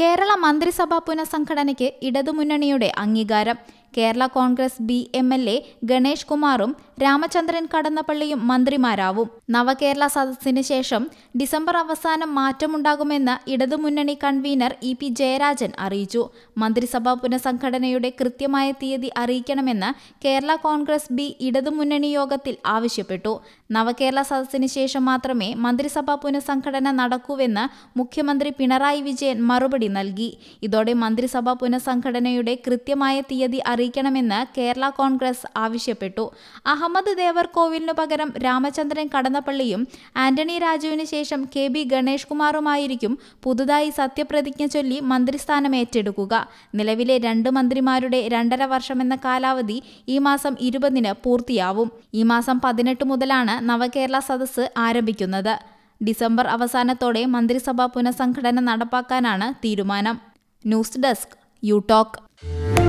കേരള മന്ത്രിസഭാ പുനഃസംഘടനയ്ക്ക് ഇടതുമുന്നണിയുടെ അംഗീകാരം Kerala Congress B M L A Ganesh കുമാറും രാമചന്ദ്രൻ കടന്നപ്പള്ളിയും മന്ത്രിമാരാവും നവകേരള സദസ്സിന് ശേഷം ഡിസംബർ അവസാനം മാറ്റമുണ്ടാകുമെന്ന് ഇടതുമുന്നണി കൺവീനർ ഇ പി ജയരാജൻ അറിയിച്ചു മന്ത്രിസഭാ പുനഃസംഘടനയുടെ കൃത്യമായ തീയതി അറിയിക്കണമെന്ന് കേരള കോൺഗ്രസ് ബി ഇടതുമുന്നണി യോഗത്തിൽ ആവശ്യപ്പെട്ടു നവകേരള സദസ്സിന് ശേഷം മാത്രമേ മന്ത്രിസഭാ പുനഃസംഘടന നടക്കൂവെന്ന് മുഖ്യമന്ത്രി പിണറായി വിജയൻ മറുപടി നൽകി ഇതോടെ മന്ത്രിസഭാ പുനഃസംഘടനയുടെ കൃത്യമായ തീയതി അറി അറിയിക്കണമെന്ന് കേരള കോൺഗ്രസ് ആവശ്യപ്പെട്ടു അഹമ്മദ് ദേവർകോവിലിനു പകരം രാമചന്ദ്രൻ കടന്നപ്പള്ളിയും ആന്റണി രാജുവിന് ശേഷം കെ ബി ഗണേഷ് കുമാറുമായിരിക്കും പുതുതായി സത്യപ്രതിജ്ഞ ചൊല്ലി മന്ത്രിസ്ഥാനം ഏറ്റെടുക്കുക നിലവിലെ രണ്ട് മന്ത്രിമാരുടെ രണ്ടര വർഷമെന്ന കാലാവധി ഈ മാസം ഇരുപതിന് പൂർത്തിയാവും ഈ മാസം പതിനെട്ട് മുതലാണ് നവകേരള സദസ്സ് ആരംഭിക്കുന്നത് ഡിസംബർ അവസാനത്തോടെ മന്ത്രിസഭാ പുനഃസംഘടന നടപ്പാക്കാനാണ് തീരുമാനം ന്യൂസ് ഡെസ്ക് യു ടോക്ക്